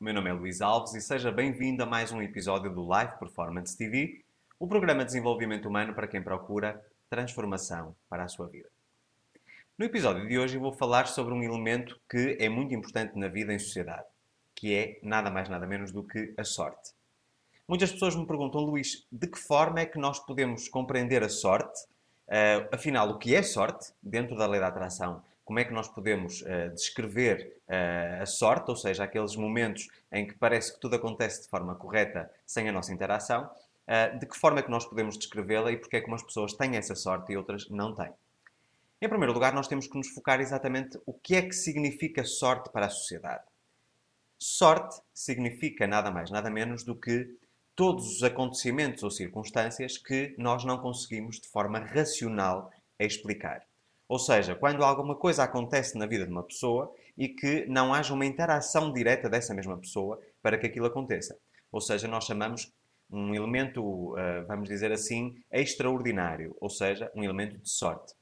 O meu nome é Luís Alves e seja bem-vindo a mais um episódio do Live Performance TV, o programa de desenvolvimento humano para quem procura transformação para a sua vida. No episódio de hoje eu vou falar sobre um elemento que é muito importante na vida em sociedade, que é nada mais nada menos do que a sorte. Muitas pessoas me perguntam, Luís, de que forma é que nós podemos compreender a sorte? Uh, afinal, o que é sorte dentro da lei da atração? como é que nós podemos uh, descrever uh, a sorte, ou seja, aqueles momentos em que parece que tudo acontece de forma correta sem a nossa interação, uh, de que forma é que nós podemos descrevê-la e porque é que umas pessoas têm essa sorte e outras não têm. Em primeiro lugar, nós temos que nos focar exatamente o que é que significa sorte para a sociedade. Sorte significa nada mais, nada menos do que todos os acontecimentos ou circunstâncias que nós não conseguimos de forma racional explicar. Ou seja, quando alguma coisa acontece na vida de uma pessoa e que não haja uma interação direta dessa mesma pessoa para que aquilo aconteça. Ou seja, nós chamamos um elemento, eh, vamos dizer assim, extraordinário, ou seja, um elemento de sorte.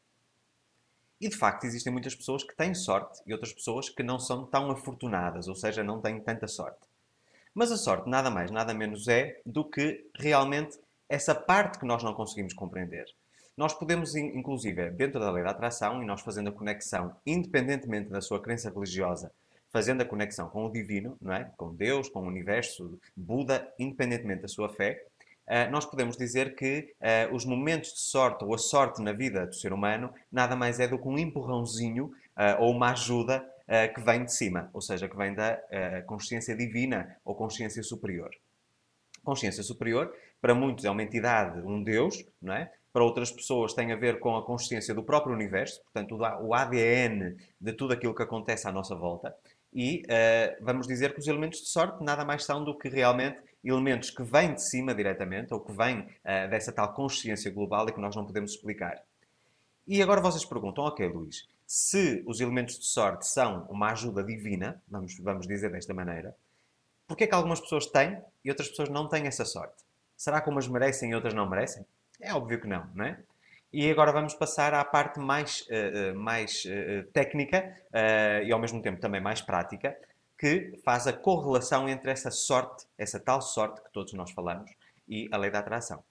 E de facto existem muitas pessoas que têm sorte e outras pessoas que não são tão afortunadas, ou seja, não têm tanta sorte. Mas a sorte nada mais, nada menos é do que realmente essa parte que nós não conseguimos compreender. Nós podemos, inclusive, dentro da lei da atração, e nós fazendo a conexão, independentemente da sua crença religiosa, fazendo a conexão com o divino, não é? com Deus, com o universo, Buda, independentemente da sua fé, eh, nós podemos dizer que eh, os momentos de sorte ou a sorte na vida do ser humano nada mais é do que um empurrãozinho eh, ou uma ajuda que vem de cima, ou seja, que vem da consciência divina ou consciência superior. Consciência superior, para muitos, é uma entidade, um Deus, não é? para outras pessoas tem a ver com a consciência do próprio universo, portanto, o ADN de tudo aquilo que acontece à nossa volta. E uh, vamos dizer que os elementos de sorte nada mais são do que realmente elementos que vêm de cima diretamente ou que vêm uh, dessa tal consciência global e que nós não podemos explicar. E agora vocês perguntam, ok, Luís, se os elementos de sorte são uma ajuda divina, vamos, vamos dizer desta maneira, porquê é que algumas pessoas têm e outras pessoas não têm essa sorte? Será que umas merecem e outras não merecem? É óbvio que não, não é? E agora vamos passar à parte mais, uh, mais uh, técnica uh, e ao mesmo tempo também mais prática, que faz a correlação entre essa sorte, essa tal sorte que todos nós falamos, e a lei da atração.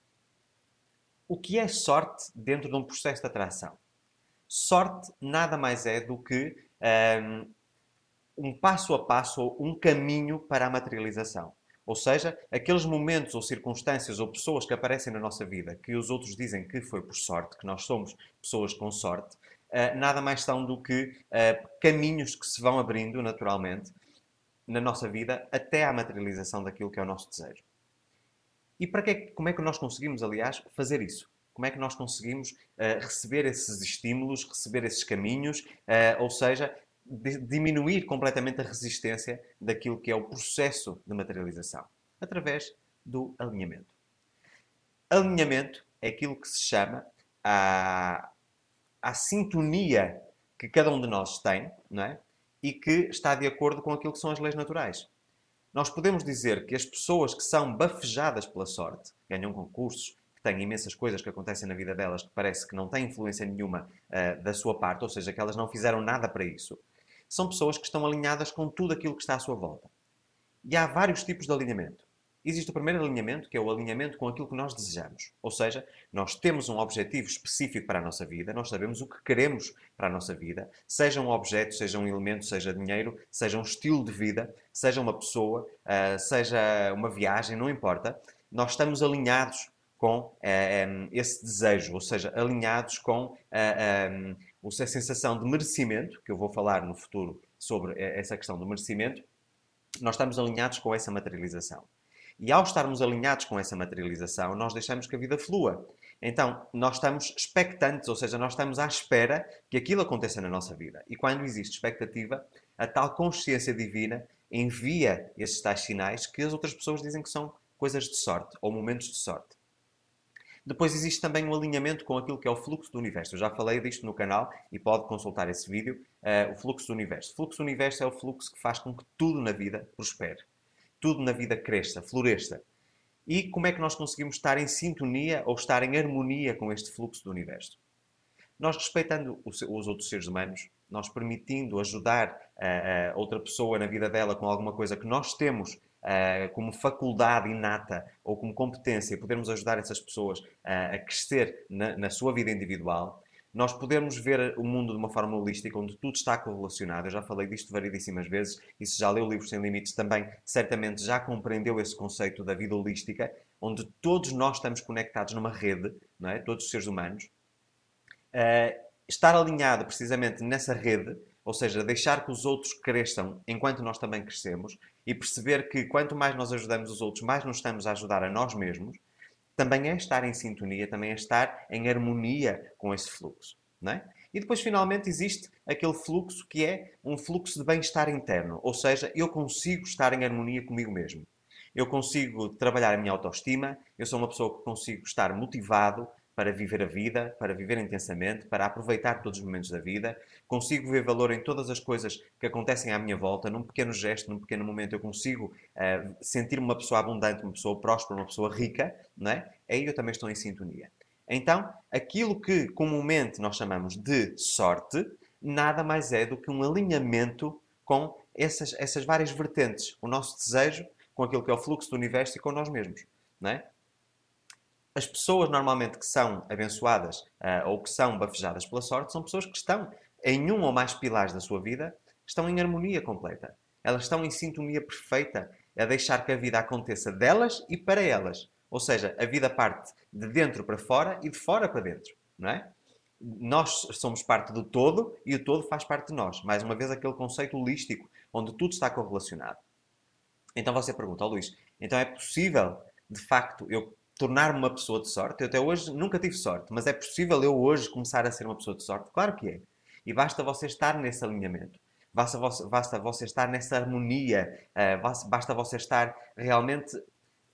O que é sorte dentro de um processo de atração? Sorte nada mais é do que um, ehm, um passo a passo ou um caminho para a materialização. Ou seja, aqueles momentos ou circunstâncias ou pessoas que aparecem na nossa vida que os outros dizem que foi por sorte, que nós somos pessoas com sorte, eh, nada mais são do que eh, caminhos que se vão abrindo naturalmente na nossa vida até à materialização daquilo que é o nosso desejo. E para que, é como é que nós conseguimos, aliás, fazer isso? Como é que nós conseguimos eh, receber esses estímulos, receber esses caminhos, ou seja, diminuir completamente a resistência daquilo que é o processo de materialização, através do alinhamento. Alinhamento é aquilo que se chama a, a sintonia que cada um de nós tem não é? e que está de acordo com aquilo que são as leis naturais. Nós podemos dizer que as pessoas que são bafejadas pela sorte, ganham concursos, que têm imensas coisas que acontecem na vida delas que parece que não têm influência nenhuma uh, da sua parte, ou seja, que elas não fizeram nada para isso, são pessoas que estão alinhadas com tudo aquilo que está à sua volta. E há vários tipos de alinhamento. Existe o primeiro alinhamento, que é o alinhamento com aquilo que nós desejamos. Ou seja, nós temos um objetivo específico para a nossa vida, nós sabemos o que queremos para a nossa vida, seja um objeto, seja um elemento, seja dinheiro, seja um estilo de vida, seja uma pessoa, eh, seja uma viagem, não importa. Nós estamos alinhados com eh, eh, esse desejo, ou seja, alinhados com ou se é sensação de merecimento, que eu vou falar no futuro sobre essa questão do merecimento, nós estamos alinhados com essa materialização. E ao estarmos alinhados com essa materialização, nós deixamos que a vida flua. Então, nós estamos expectantes, ou seja, nós estamos à espera que aquilo aconteça na nossa vida. E quando existe expectativa, a tal consciência divina envia esses tais sinais que as outras pessoas dizem que são coisas de sorte ou momentos de sorte. Depois existe também um alinhamento com aquilo que é o fluxo do universo. Eu já falei disto no canal e pode consultar esse vídeo, uh, o fluxo do universo. O fluxo do universo é o fluxo que faz com que tudo na vida prospere, tudo na vida cresça, floresça. E como é que nós conseguimos estar em sintonia ou estar em harmonia com este fluxo do universo? Nós respeitando os outros seres humanos, nós permitindo ajudar a, eh, a eh, outra pessoa na vida dela com alguma coisa que nós temos eh, como faculdade inata ou como competência, podermos ajudar essas pessoas uh, a crescer na, na sua vida individual, nós podemos ver o mundo de uma forma holística, onde tudo está correlacionado. Eu já falei disto variedíssimas vezes, e se já leu Livros Sem Limites também, certamente já compreendeu esse conceito da vida holística, onde todos nós estamos conectados numa rede, não é? todos os seres humanos. Uh, estar alinhado precisamente nessa rede ou seja, deixar que os outros cresçam enquanto nós também crescemos e perceber que quanto mais nós ajudamos os outros, mais nos estamos a ajudar a nós mesmos, também é estar em sintonia, também é estar em harmonia com esse fluxo. Não é? E depois, finalmente, existe aquele fluxo que é um fluxo de bem-estar interno, ou seja, eu consigo estar em harmonia comigo mesmo. Eu consigo trabalhar a minha autoestima, eu sou uma pessoa que consigo estar motivado, para viver a vida, para viver intensamente, para aproveitar todos os momentos da vida. Consigo ver valor em todas as coisas que acontecem à minha volta, num pequeno gesto, num pequeno momento. Eu consigo uh, eh, sentir-me uma pessoa abundante, uma pessoa próspera, uma pessoa rica, não é? Aí eu também estou em sintonia. Então, aquilo que comumente nós chamamos de sorte, nada mais é do que um alinhamento com essas, essas várias vertentes. O nosso desejo, com aquilo que é o fluxo do universo e com nós mesmos. Não é? As pessoas normalmente que são abençoadas uh, ou que são bafejadas pela sorte são pessoas que estão em um ou mais pilares da sua vida, estão em harmonia completa. Elas estão em sintonia perfeita a deixar que a vida aconteça delas e para elas. Ou seja, a vida parte de dentro para fora e de fora para dentro, não é? Nós somos parte do todo e o todo faz parte de nós. Mais uma vez, aquele conceito holístico, onde tudo está correlacionado. Então você pergunta ao oh, Luís, então é possível, de facto, eu tornar-me uma pessoa de sorte. Eu até hoje nunca tive sorte, mas é possível eu hoje começar a ser uma pessoa de sorte? Claro que é. E basta você estar nesse alinhamento. Basta você, basta você estar nessa harmonia, uh, basta você estar realmente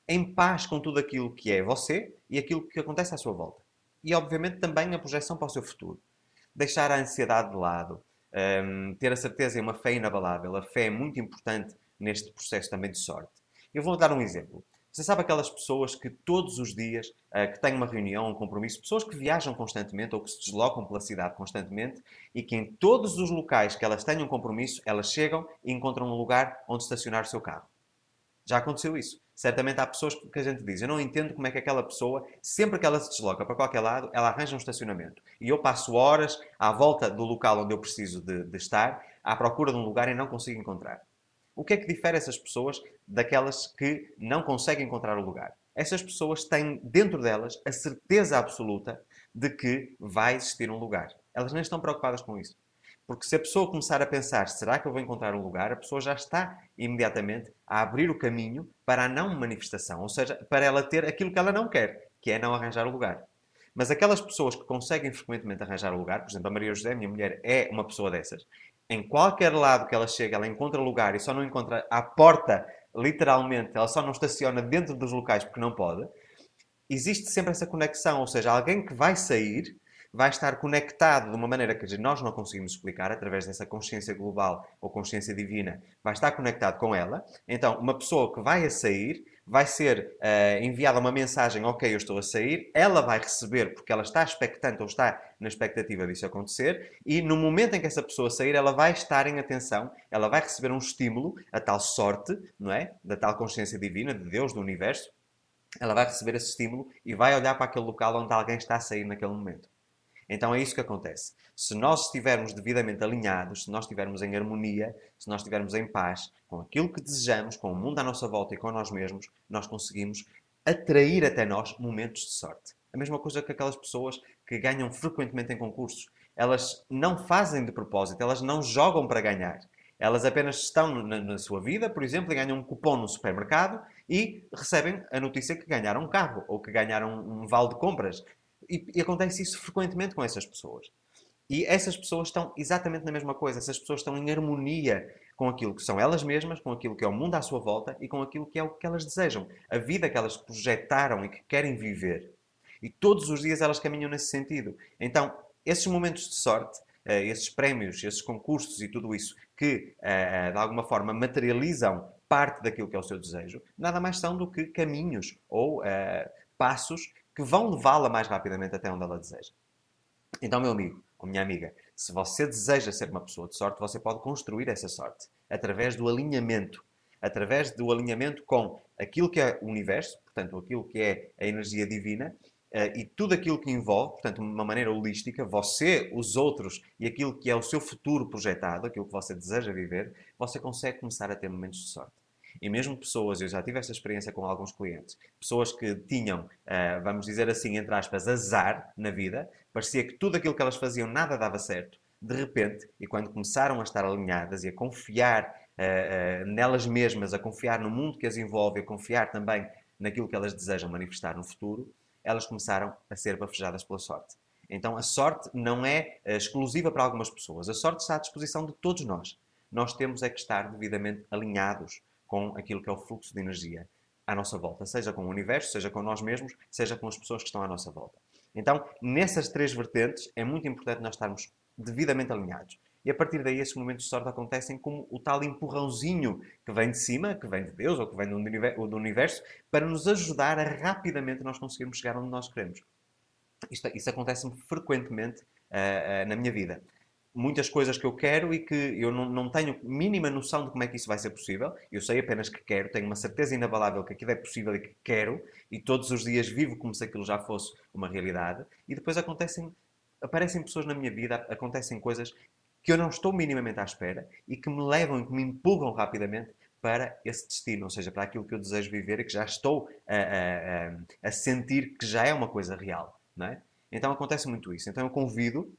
em paz com tudo aquilo que é você e aquilo que acontece à sua volta. E, obviamente, também a projeção para o seu futuro. Deixar a ansiedade de lado, um, ehm, ter a certeza e uma fé inabalável. A fé é muito importante neste processo também de sorte. Eu vou dar um exemplo. Você sabe aquelas pessoas que todos os dias uh, que têm uma reunião, um compromisso, pessoas que viajam constantemente ou que se deslocam pela cidade constantemente e que em todos os locais que elas têm um compromisso, elas chegam e encontram um lugar onde estacionar o seu carro. Já aconteceu isso. Certamente há pessoas que a gente diz, eu não entendo como é que aquela pessoa, sempre que ela se desloca para qualquer lado, ela arranja um estacionamento. E eu passo horas à volta do local onde eu preciso de, de estar, à procura de um lugar e não consigo encontrar. O que é que difere essas pessoas daquelas que não conseguem encontrar o lugar. Essas pessoas têm dentro delas a certeza absoluta de que vai existir um lugar. Elas nem estão preocupadas com isso. Porque se a pessoa começar a pensar, será que eu vou encontrar um lugar? A pessoa já está imediatamente a abrir o caminho para a não manifestação, ou seja, para ela ter aquilo que ela não quer, que é não arranjar o lugar. Mas aquelas pessoas que conseguem frequentemente arranjar o lugar, por exemplo, a Maria José, minha mulher, é uma pessoa dessas. Em qualquer lado que ela chega, ela encontra lugar e só não encontra a porta literalmente, ela só não estaciona dentro dos locais porque não pode, existe sempre essa conexão, ou seja, alguém que vai sair vai estar conectado de uma maneira que nós não conseguimos explicar, através dessa consciência global ou consciência divina, vai estar conectado com ela. Então, uma pessoa que vai a sair vai ser uh, enviada uma mensagem, ok, eu estou a sair, ela vai receber, porque ela está expectante ou está na expectativa disso acontecer, e no momento em que essa pessoa sair, ela vai estar em atenção, ela vai receber um estímulo, a tal sorte, não é? Da tal consciência divina, de Deus, do universo, ela vai receber esse estímulo e vai olhar para aquele local onde alguém está a sair naquele momento. Então é isso que acontece. Se nós estivermos devidamente alinhados, se nós estivermos em harmonia, se nós estivermos em paz com aquilo que desejamos, com o mundo à nossa volta e com nós mesmos, nós conseguimos atrair até nós momentos de sorte. A mesma coisa que aquelas pessoas que ganham frequentemente em concursos. Elas não fazem de propósito, elas não jogam para ganhar. Elas apenas estão na, na, sua vida, por exemplo, e ganham um cupom no supermercado e recebem a notícia que ganharam um carro ou que ganharam um, um vale de compras e, e acontece isso frequentemente com essas pessoas. E essas pessoas estão exatamente na mesma coisa, essas pessoas estão em harmonia com aquilo que são elas mesmas, com aquilo que é o mundo à sua volta e com aquilo que é o que elas desejam, a vida que elas projetaram e que querem viver. E todos os dias elas caminham nesse sentido. Então, esses momentos de sorte, eh, esses prémios, esses concursos e tudo isso que eh, eh, de alguma forma materializam parte daquilo que é o seu desejo, nada mais são do que caminhos ou passos que vão levá-la mais rapidamente até onde ela deseja. Então, meu amigo ou minha amiga, se você deseja ser uma pessoa de sorte, você pode construir essa sorte através do alinhamento através do alinhamento com aquilo que é o universo, portanto, aquilo que é a energia divina eh, e tudo aquilo que envolve, portanto, uma maneira holística, você, os outros e aquilo que é o seu futuro projetado, aquilo que você deseja viver, você consegue começar a ter momentos de sorte. E mesmo pessoas, eu já tive esta experiência com alguns clientes, pessoas que tinham, eh, vamos dizer assim, entre aspas, azar na vida, parecia que tudo aquilo que elas faziam nada dava certo. De repente, e quando começaram a estar alinhadas e a confiar eh, eh, nelas mesmas, a confiar no mundo que as envolve, a confiar também naquilo que elas desejam manifestar no futuro, elas começaram a ser bafejadas pela sorte. Então a sorte não é exclusiva para algumas pessoas, a sorte está à disposição de todos nós. Nós temos é que estar devidamente alinhados com aquilo que é o fluxo de energia à nossa volta, seja com o universo, seja com nós mesmos, seja com as pessoas que estão à nossa volta. Então, nessas três vertentes, é muito importante nós estarmos devidamente alinhados. E a partir daí, esses momentos de sorte acontecem como o tal empurrãozinho que vem de cima, que vem de Deus ou que vem do universo, para nos ajudar a rapidamente nós conseguirmos chegar onde nós queremos. Isto, isso acontece-me frequentemente uh, uh, na minha vida muitas coisas que eu quero e que eu não, não tenho mínima noção de como é que isso vai ser possível. Eu sei apenas que quero, tenho uma certeza inabalável que aquilo é possível e que quero, e todos os dias vivo como se aquilo já fosse uma realidade. E depois acontecem, aparecem pessoas na minha vida, acontecem coisas que eu não estou minimamente à espera e que me levam e que me empurram rapidamente para esse destino, ou seja, para aquilo que eu desejo viver e que já estou a, a, a, a sentir que já é uma coisa real, não é? Então acontece muito isso. Então eu convido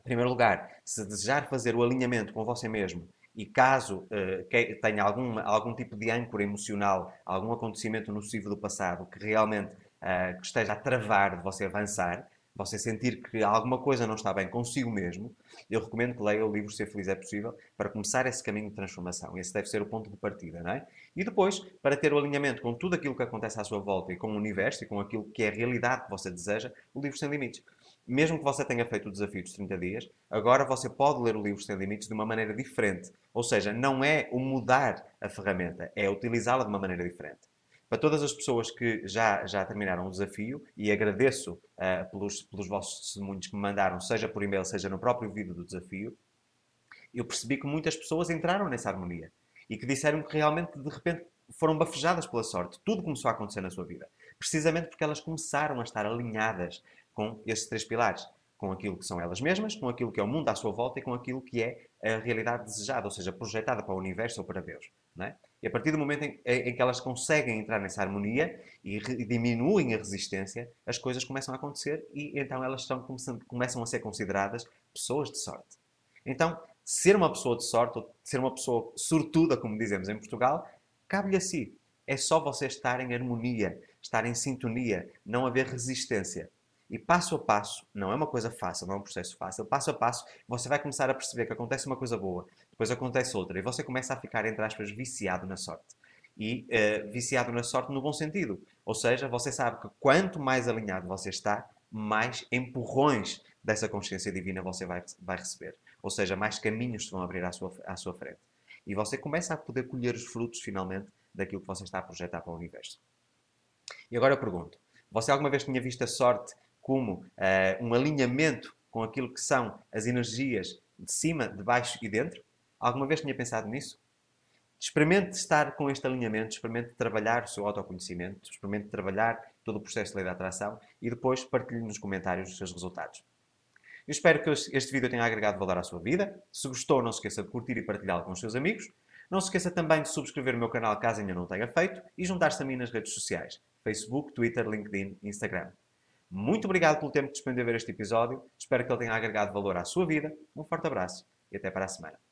em primeiro lugar, se desejar fazer o alinhamento com você mesmo e caso uh, tenha algum, algum tipo de âncora emocional, algum acontecimento nocivo do passado que realmente uh, que esteja a travar de você avançar, você sentir que alguma coisa não está bem consigo mesmo, eu recomendo que leia o livro Ser Feliz é Possível para começar esse caminho de transformação. Esse deve ser o ponto de partida, não é? E depois, para ter o alinhamento com tudo aquilo que acontece à sua volta e com o universo e com aquilo que é a realidade que você deseja, o livro Sem Limites mesmo que você tenha feito o desafio dos 30 dias, agora você pode ler o livro Sem Limites de uma maneira diferente. Ou seja, não é o mudar a ferramenta, é utilizá-la de uma maneira diferente. Para todas as pessoas que já, já terminaram o desafio, e agradeço uh, pelos, pelos vossos testemunhos que me mandaram, seja por e-mail, seja no próprio vídeo do desafio, eu percebi que muitas pessoas entraram nessa harmonia e que disseram que realmente, de repente, foram bafejadas pela sorte. Tudo começou a acontecer na sua vida. Precisamente porque elas começaram a estar alinhadas com estes três pilares. Com aquilo que são elas mesmas, com aquilo que é o mundo à sua volta e com aquilo que é a realidade desejada, ou seja, projetada para o universo ou para Deus. É? E a partir do momento em, em, que elas conseguem entrar nessa harmonia e, re, e, diminuem a resistência, as coisas começam a acontecer e então elas são, começam a ser consideradas pessoas de sorte. Então, ser uma pessoa de sorte, ou ser uma pessoa sortuda, como dizemos em Portugal, cabe-lhe a si. É só você estar em harmonia, estar em sintonia, não haver resistência. E passo a passo, não é uma coisa fácil, não é um processo fácil, passo a passo você vai começar a perceber que acontece uma coisa boa, depois acontece outra, e você começa a ficar, entre aspas, viciado na sorte. E uh, viciado na sorte no bom sentido. Ou seja, você sabe que quanto mais alinhado você está, mais empurrões dessa consciência divina você vai, vai receber. Ou seja, mais caminhos se vão abrir à sua, à sua frente. E você começa a poder colher os frutos, finalmente, daquilo que você está a projetar para o universo. E agora eu pergunto: você alguma vez tinha visto a sorte como uh, um alinhamento com aquilo que são as energias de cima, de baixo e dentro? Alguma vez tinha pensado nisso? Experimente estar com este alinhamento, experimente trabalhar o seu autoconhecimento, experimente trabalhar todo o processo de lei da atração e depois partilhe nos comentários os seus resultados. Eu espero que este vídeo tenha agregado valor à sua vida. Se gostou, não se esqueça de curtir e partilhá-lo com os seus amigos. Não se esqueça também de subscrever o meu canal caso ainda não tenha feito e juntar-se a mim nas redes sociais: Facebook, Twitter, LinkedIn, Instagram. Muito obrigado pelo tempo que despendeu a ver este episódio. Espero que ele tenha agregado valor à sua vida. Um forte abraço e até para a semana.